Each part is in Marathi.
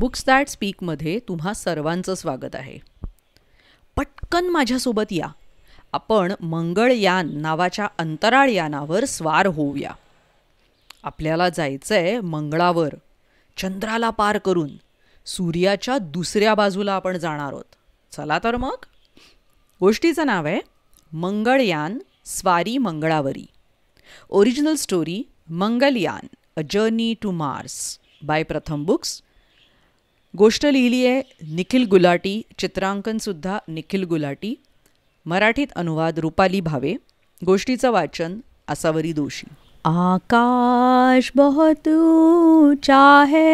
बुक्स दॅट स्पीकमध्ये तुम्हा सर्वांचं स्वागत आहे पटकन माझ्यासोबत या आपण मंगळयान नावाच्या अंतराळ यानावर स्वार होऊया आपल्याला जायचं आहे मंगळावर चंद्राला पार करून सूर्याच्या दुसऱ्या बाजूला आपण जाणार आहोत चला तर मग गोष्टीचं नाव आहे मंगळयान स्वारी मंगळावरी original story Mangalyaan a journey to Mars by Pratham books गोष्ट लिहिली आहे निखिल गुलाटी चित्रांकनसुद्धा निखिल गुलाटी मराठीत अनुवाद रुपाली भावे गोष्टीचं वाचन असावरी दोषी आकाश बहुत चाहे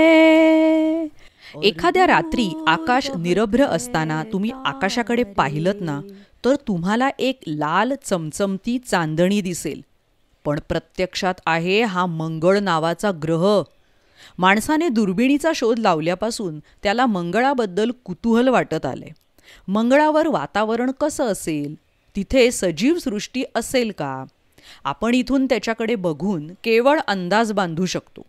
एखाद्या रात्री आकाश निरभ्र असताना तुम्ही आकाशाकडे पाहिलत ना तर तुम्हाला एक लाल चमचमती चांदणी दिसेल पण प्रत्यक्षात आहे हा मंगळ नावाचा ग्रह माणसाने दुर्बिणीचा शोध लावल्यापासून त्याला मंगळाबद्दल कुतूहल वाटत आले मंगळावर वातावरण कसं असेल तिथे सजीव सृष्टी असेल का आपण इथून त्याच्याकडे बघून केवळ अंदाज बांधू शकतो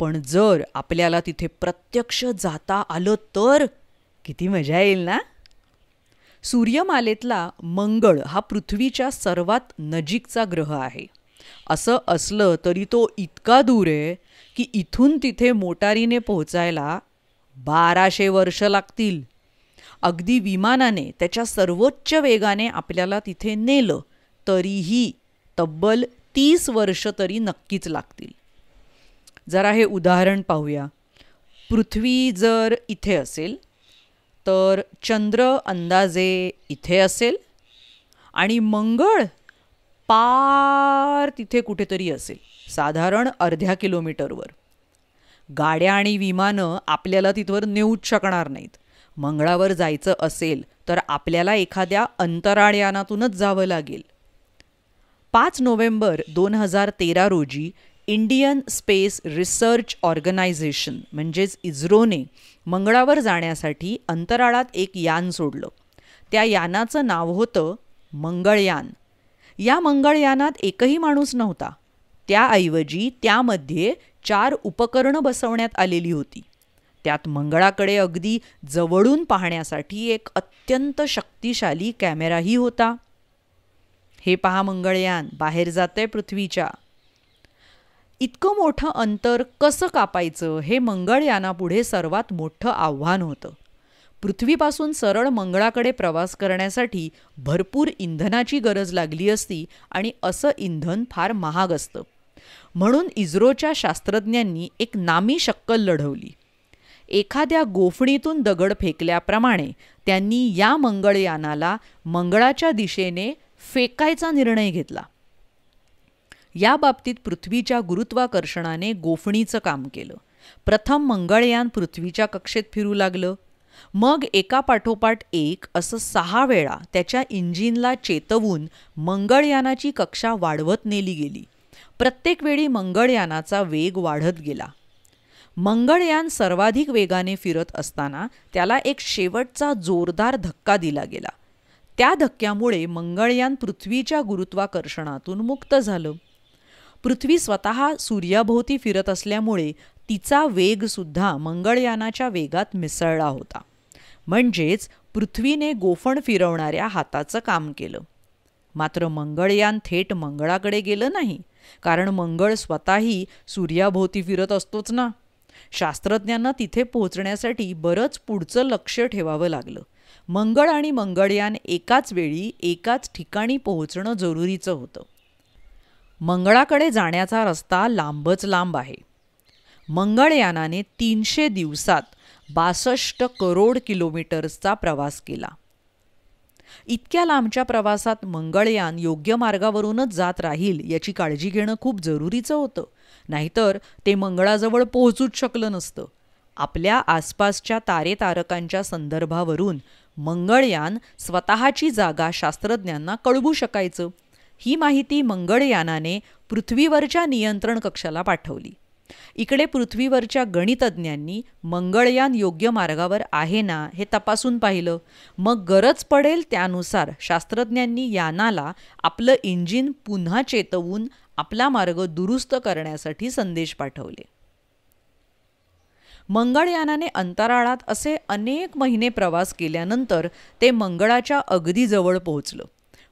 पण जर आपल्याला तिथे प्रत्यक्ष जाता आलं तर किती मजा येईल ना सूर्यमालेतला मंगळ हा पृथ्वीच्या सर्वात नजीकचा ग्रह आहे असं असलं तरी तो इतका दूर आहे की इथून तिथे मोटारीने पोहोचायला बाराशे वर्ष लागतील अगदी विमानाने त्याच्या सर्वोच्च वेगाने आपल्याला तिथे नेलं तरीही तब्बल तीस वर्ष तरी नक्कीच लागतील जरा हे उदाहरण पाहूया पृथ्वी जर इथे असेल तर चंद्र अंदाजे इथे असेल आणि मंगळ पार तिथे कुठेतरी असेल साधारण अर्ध्या किलोमीटरवर गाड्या आणि विमानं आपल्याला तिथवर नेऊच शकणार नाहीत मंगळावर जायचं असेल तर आपल्याला एखाद्या अंतराळयानातूनच जावं लागेल पाच नोव्हेंबर दोन हजार तेरा रोजी इंडियन स्पेस रिसर्च ऑर्गनायझेशन म्हणजेच इस्रोने मंगळावर जाण्यासाठी अंतराळात एक यान सोडलं त्या यानाचं नाव होतं मंगळयान या मंगळयानात एकही माणूस नव्हता त्याऐवजी त्यामध्ये चार उपकरणं बसवण्यात आलेली होती त्यात मंगळाकडे अगदी जवळून पाहण्यासाठी एक अत्यंत शक्तिशाली कॅमेराही होता हे पहा मंगळयान बाहेर जाते पृथ्वीच्या इतकं मोठं अंतर कसं कापायचं हे मंगळयानापुढे सर्वात मोठं आव्हान होतं पृथ्वीपासून सरळ मंगळाकडे प्रवास करण्यासाठी भरपूर इंधनाची गरज लागली असती आणि असं इंधन फार महाग असतं म्हणून इस्रोच्या शास्त्रज्ञांनी एक नामी शक्कल लढवली एखाद्या गोफणीतून दगड फेकल्याप्रमाणे त्यांनी या मंगळयानाला मंगळाच्या दिशेने फेकायचा निर्णय घेतला या बाबतीत पृथ्वीच्या गुरुत्वाकर्षणाने गोफणीचं काम केलं प्रथम मंगळयान पृथ्वीच्या कक्षेत फिरू लागलं मग एकापाठोपाठ एक असं सहा वेळा त्याच्या इंजिनला चेतवून मंगळयानाची कक्षा वाढवत नेली गेली प्रत्येक वेळी मंगळयानाचा वेग वाढत गेला मंगळयान सर्वाधिक वेगाने फिरत असताना त्याला एक शेवटचा जोरदार धक्का दिला गेला त्या धक्क्यामुळे मंगळयान पृथ्वीच्या गुरुत्वाकर्षणातून मुक्त झालं पृथ्वी स्वतः सूर्याभोवती फिरत असल्यामुळे तिचा वेगसुद्धा मंगळयानाच्या वेगात मिसळला होता म्हणजेच पृथ्वीने गोफण फिरवणाऱ्या हाताचं काम केलं मात्र मंगळयान थेट मंगळाकडे गेलं नाही कारण मंगळ स्वतःही सूर्याभोवती फिरत असतोच ना शास्त्रज्ञांना तिथे पोहोचण्यासाठी बरंच पुढचं लक्ष ठेवावं लागलं मंगळ आणि मंगळयान एकाच वेळी एकाच ठिकाणी पोहोचणं जरुरीचं होतं मंगळाकडे जाण्याचा रस्ता लांबच लांब आहे मंगळयानाने तीनशे दिवसात बासष्ट करोड किलोमीटर्सचा प्रवास केला इतक्या लांबच्या प्रवासात मंगळयान योग्य मार्गावरूनच जात राहील याची काळजी घेणं खूप जरुरीचं होतं नाहीतर ते मंगळाजवळ पोहोचूच शकलं नसतं आपल्या आसपासच्या तारेतारकांच्या संदर्भावरून मंगळयान स्वतःची जागा शास्त्रज्ञांना कळवू शकायचं ही माहिती मंगळयानाने पृथ्वीवरच्या नियंत्रण कक्षाला पाठवली इकडे पृथ्वीवरच्या गणितज्ञांनी मंगळयान योग्य मार्गावर आहे ना हे तपासून पाहिलं मग गरज पडेल त्यानुसार शास्त्रज्ञांनी यानाला आपलं इंजिन पुन्हा चेतवून आपला मार्ग दुरुस्त करण्यासाठी संदेश पाठवले मंगळयानाने अंतराळात असे अनेक महिने प्रवास केल्यानंतर ते मंगळाच्या अगदी जवळ पोहोचलं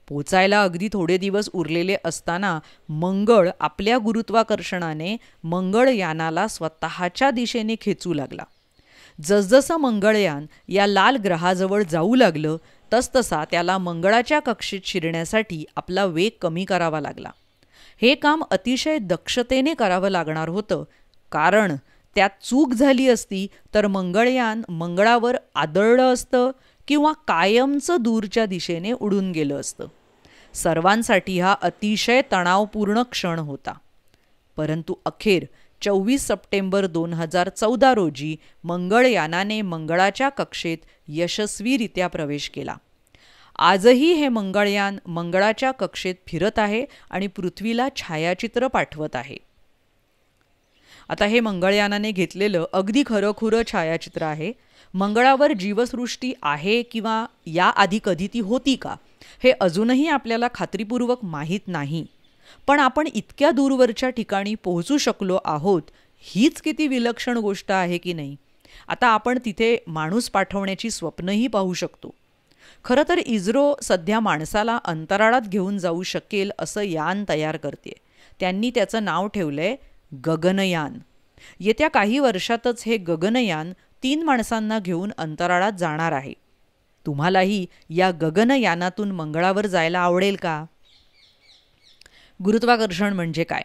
पोचायला अगदी थोडे दिवस उरलेले असताना मंगळ आपल्या गुरुत्वाकर्षणाने मंगळ यानाला स्वतःच्या दिशेने खेचू लागला जसजसं मंगळयान या लाल ग्रहाजवळ जाऊ लागलं तसतसा त्याला मंगळाच्या कक्षेत शिरण्यासाठी आपला वेग कमी करावा लागला हे काम अतिशय दक्षतेने करावं लागणार होतं कारण त्यात चूक झाली असती तर मंगळयान मंगळावर आदळलं असतं किंवा कायमचं दूरच्या दिशेने उडून गेलं असतं सर्वांसाठी हा अतिशय तणावपूर्ण क्षण होता परंतु अखेर चोवीस सप्टेंबर दोन हजार चौदा रोजी मंगळयानाने मंगळाच्या कक्षेत यशस्वीरित्या प्रवेश केला आजही हे मंगळयान मंगळाच्या कक्षेत फिरत आहे आणि पृथ्वीला छायाचित्र पाठवत आहे आता हे मंगळयानाने घेतलेलं अगदी खरोखुरं छायाचित्र आहे मंगळावर जीवसृष्टी आहे किंवा याआधी कधी ती होती का हे अजूनही आपल्याला खात्रीपूर्वक माहीत नाही पण आपण इतक्या दूरवरच्या ठिकाणी पोहोचू शकलो आहोत हीच किती विलक्षण गोष्ट आहे की नाही आता आपण तिथे माणूस पाठवण्याची स्वप्नही पाहू शकतो खरं तर इस्रो सध्या माणसाला अंतराळात घेऊन जाऊ शकेल असं यान तयार करते त्यांनी त्याचं नाव ठेवलं आहे गगनयान येत्या काही वर्षातच हे गगनयान तीन माणसांना घेऊन अंतराळात जाणार आहे तुम्हालाही या गगनयानातून मंगळावर जायला आवडेल का गुरुत्वाकर्षण म्हणजे काय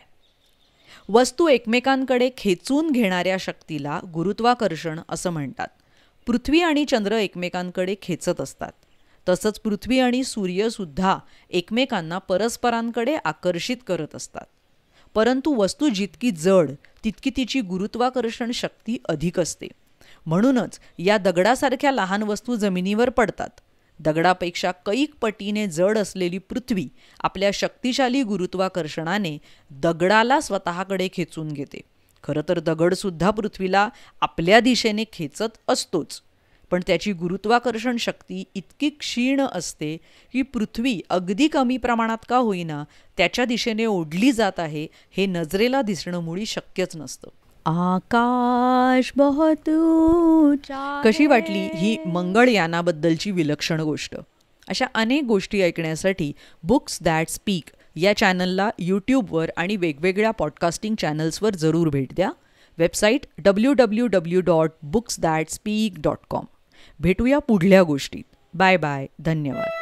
वस्तू एकमेकांकडे खेचून घेणाऱ्या शक्तीला गुरुत्वाकर्षण असं म्हणतात पृथ्वी आणि चंद्र एकमेकांकडे खेचत असतात तसंच पृथ्वी आणि सूर्यसुद्धा एकमेकांना परस्परांकडे आकर्षित करत असतात परंतु वस्तू जितकी जड तितकी तिची गुरुत्वाकर्षण शक्ती अधिक असते म्हणूनच या दगडासारख्या लहान वस्तू जमिनीवर पडतात दगडापेक्षा कैक पटीने जड असलेली पृथ्वी आपल्या शक्तिशाली गुरुत्वाकर्षणाने दगडाला स्वतःकडे खेचून घेते खरं तर दगडसुद्धा पृथ्वीला आपल्या दिशेने खेचत असतोच पण त्याची गुरुत्वाकर्षण शक्ती इतकी क्षीण असते की पृथ्वी अगदी कमी प्रमाणात का होईना त्याच्या दिशेने ओढली जात आहे हे नजरेला दिसणं मुळी शक्यच नसतं आकाश बहुत कशी वाटली ही मंगळयानाबद्दलची विलक्षण गोष्ट अशा अनेक गोष्टी ऐकण्यासाठी बुक्स दॅट स्पीक या चॅनलला यूट्यूबवर आणि वेगवेगळ्या पॉडकास्टिंग चॅनल्सवर जरूर भेट द्या website W W W dot books that speak dot com भेटूया पुढल्या गोष्टीत बाय बाय धन्यवाद